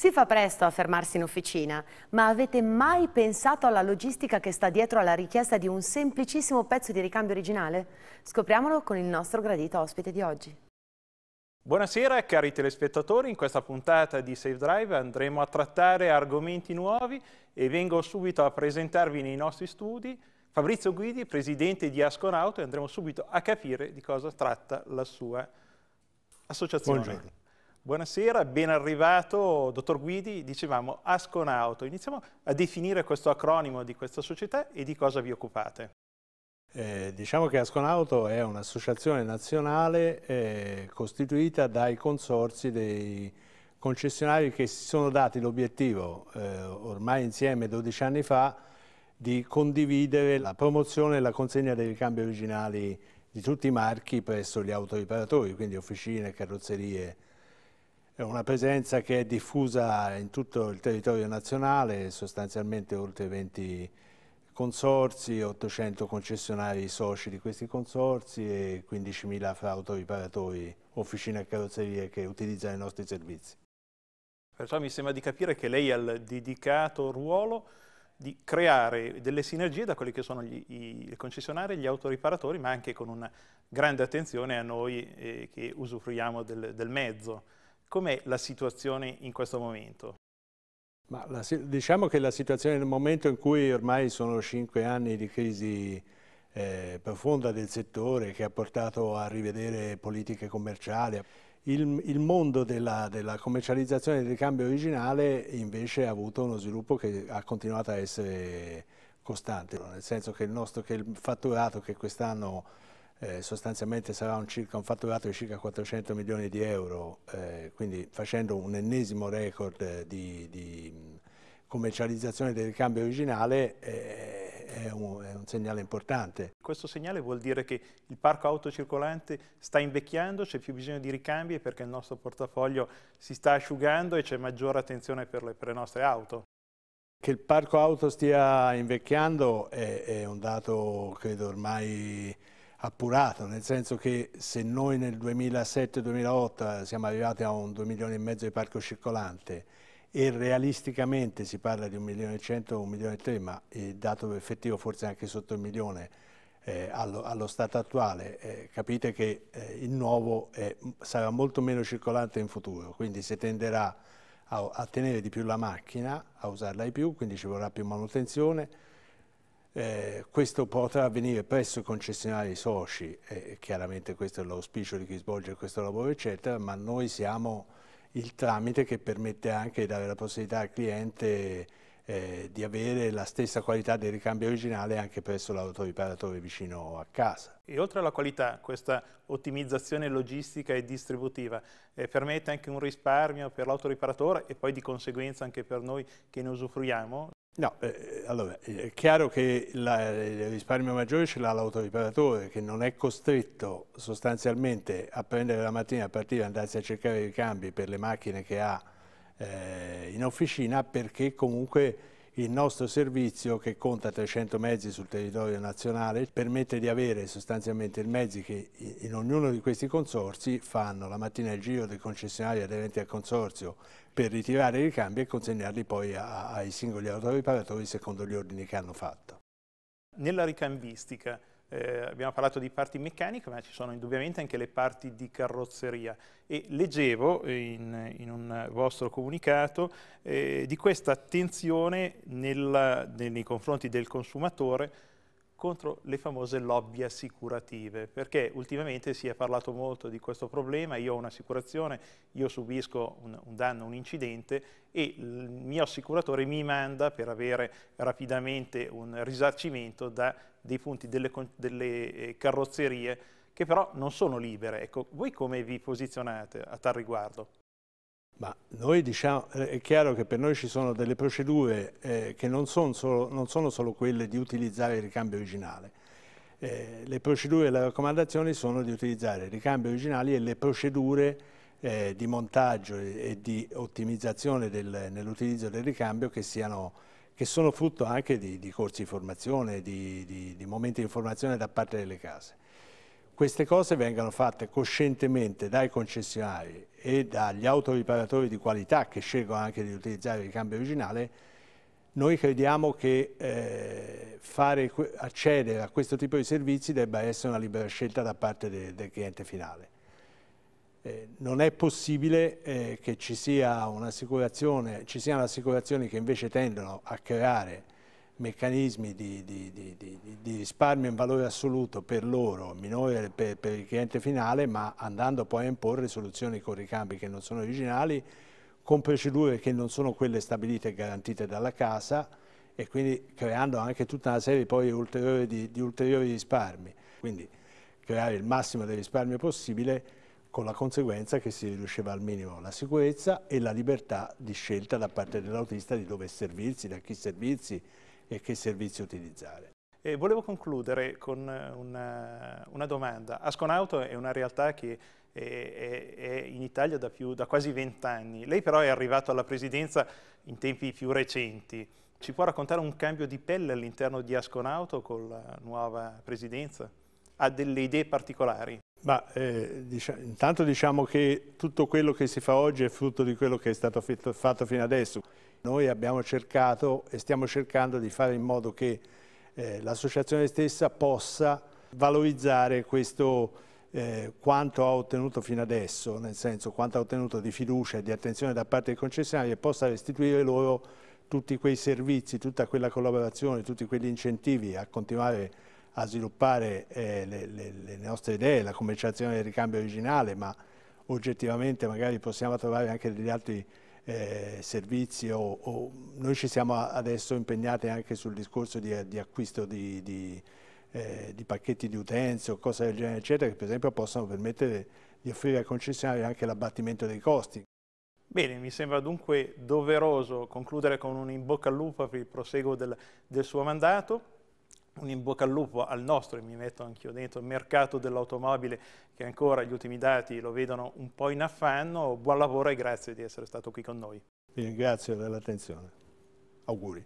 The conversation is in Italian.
Si fa presto a fermarsi in officina, ma avete mai pensato alla logistica che sta dietro alla richiesta di un semplicissimo pezzo di ricambio originale? Scopriamolo con il nostro gradito ospite di oggi. Buonasera cari telespettatori, in questa puntata di Safe Drive andremo a trattare argomenti nuovi e vengo subito a presentarvi nei nostri studi Fabrizio Guidi, presidente di Asconauto e andremo subito a capire di cosa tratta la sua associazione. Buongiorno. Buonasera, ben arrivato dottor Guidi, dicevamo Asconauto. Iniziamo a definire questo acronimo di questa società e di cosa vi occupate. Eh, diciamo che Asconauto è un'associazione nazionale eh, costituita dai consorsi dei concessionari che si sono dati l'obiettivo, eh, ormai insieme 12 anni fa, di condividere la promozione e la consegna dei ricambi originali di tutti i marchi presso gli autoriparatori, quindi officine, carrozzerie, è una presenza che è diffusa in tutto il territorio nazionale, sostanzialmente oltre 20 consorzi, 800 concessionari soci di questi consorzi e 15.000 fra autoriparatori, officine e carrozzerie che utilizzano i nostri servizi. Perciò mi sembra di capire che lei ha il dedicato ruolo di creare delle sinergie da quelli che sono gli, i, i concessionari, gli autoriparatori, ma anche con una grande attenzione a noi eh, che usufruiamo del, del mezzo. Com'è la situazione in questo momento? La, diciamo che la situazione nel momento in cui ormai sono cinque anni di crisi eh, profonda del settore che ha portato a rivedere politiche commerciali. Il, il mondo della, della, commercializzazione del ricambio originale invece ha avuto uno sviluppo che ha continuato a essere costante, nel senso che il, nostro, che il fatturato che quest'anno eh, sostanzialmente sarà un, circa, un, fatturato di circa 400 milioni di euro, eh, quindi facendo un ennesimo record di, di commercializzazione del ricambio originale eh, è, un, è un segnale importante. Questo segnale vuol dire che il parco autocircolante sta invecchiando, c'è più bisogno di ricambi perché il nostro portafoglio si sta asciugando e c'è maggiore attenzione per le, per le nostre auto. Che il parco auto stia invecchiando è, è un dato credo ormai appurato, nel senso che se noi nel 2007-2008 eh, siamo arrivati a un 2 milioni e mezzo di parco circolante e realisticamente si parla di 1 milione e 100, 1 milione e 3, ma il eh, dato effettivo forse anche sotto il milione eh, allo, allo, stato attuale, eh, capite che eh, il nuovo sarà molto meno circolante in futuro, quindi si tenderà a, a tenere di più la macchina, a usarla di più, quindi ci vorrà più manutenzione, eh, questo potrà avvenire presso i concessionari soci, eh, chiaramente questo è l'auspicio di chi svolge questo lavoro, eccetera, ma noi siamo il tramite che permette anche di dare la possibilità al cliente eh, di avere la stessa qualità del ricambio originale anche presso l'autoriparatore vicino a casa. E oltre alla qualità, questa ottimizzazione logistica e distributiva eh, permette anche un risparmio per l'autoriparatore e poi di conseguenza anche per noi che ne usufruiamo? No, eh, eh allora eh, è chiaro che la, il risparmio maggiore ce l'ha l'autoriparatore che non è costretto sostanzialmente a prendere la mattina, a partire e andarsi a cercare i ricambi per le macchine che ha eh, in officina perché comunque il nostro servizio, che conta 300 mezzi sul territorio nazionale, permette di avere sostanzialmente i mezzi che in ognuno di questi consorsi fanno la mattina il giro del concessionario aderente al consorzio per ritirare i ricambi e consegnarli poi ai singoli autoriparatori secondo gli ordini che hanno fatto. Nella ricambistica eh, abbiamo parlato di parti meccaniche, ma ci sono indubbiamente anche le parti di carrozzeria. E leggevo in, in un vostro comunicato eh, di questa attenzione nel, nei confronti del consumatore contro le famose lobby assicurative, perché ultimamente si è parlato molto di questo problema, io ho un'assicurazione, io subisco un, un, danno, un incidente e il mio assicuratore mi manda per avere rapidamente un risarcimento da dei punti delle, delle eh, carrozzerie che però non sono libere. Ecco, voi come vi posizionate a tal riguardo? Ma noi diciamo, eh, è chiaro che per noi ci sono delle procedure eh, che non sono, solo, non sono, solo, quelle di utilizzare il ricambio originale. Eh, le procedure e le raccomandazioni sono di utilizzare i ricambi originali e le procedure eh, di montaggio e, e di ottimizzazione del, nell'utilizzo del ricambio che, siano, che, sono frutto anche di, di corsi di formazione, di, di, di momenti di formazione da parte delle case queste cose vengano fatte coscientemente dai concessionari e dagli autoriparatori di qualità che scelgono anche di utilizzare il cambio originale, noi crediamo che eh, fare, accedere a questo tipo di servizi debba essere una libera scelta da parte de, del cliente finale. Eh, non è possibile eh, che ci, sia ci siano assicurazioni che invece tendono a creare meccanismi di, di, di, di, risparmio in valore assoluto per loro, minore per, per, il cliente finale, ma andando poi a imporre soluzioni con ricambi che non sono originali, con procedure che non sono quelle stabilite e garantite dalla casa e quindi creando anche tutta una serie poi ulteriori di, di ulteriori risparmi. Quindi creare il massimo del risparmio possibile con la conseguenza che si riduceva al minimo la sicurezza e la libertà di scelta da parte dell'autista di dove servirsi, da chi servirsi, e che servizi utilizzare. E volevo concludere con eh, una, eh, una domanda. Asconauto è una realtà che è, è in Italia da, più, da quasi vent'anni. Lei però è arrivato alla presidenza in tempi più recenti. Ci può raccontare un cambio di pelle all'interno di Asconauto con la eh, nuova presidenza? Ha delle idee particolari? Ma, eh, diciamo, intanto diciamo che tutto quello che si fa oggi è frutto di quello che è stato fatto fino adesso. Noi abbiamo cercato e stiamo cercando di fare in modo che eh, l'associazione stessa possa valorizzare questo eh, quanto ha ottenuto fino adesso, nel senso quanto ha ottenuto di fiducia e di attenzione da parte dei concessionari e possa restituire loro tutti quei servizi, tutta quella collaborazione, tutti quegli incentivi a continuare a sviluppare eh, le, le, le, nostre idee, la commercializzazione del ricambio originale, ma oggettivamente magari possiamo trovare anche degli altri eh, servizi o, o, noi ci siamo adesso impegnati anche sul discorso di, di acquisto di, di, eh, di, pacchetti di utenze o cose del genere eccetera che per esempio possono permettere di offrire al concessionario anche l'abbattimento dei costi. Bene, mi sembra dunque doveroso concludere con un in bocca al lupo per il proseguo del, del suo mandato un in bocca al lupo al nostro, e mi metto anch'io dentro, mercato dell'automobile che ancora gli ultimi dati lo vedono un po' in affanno. Buon lavoro e grazie di essere stato qui con noi. Vi ringrazio dell'attenzione. Auguri.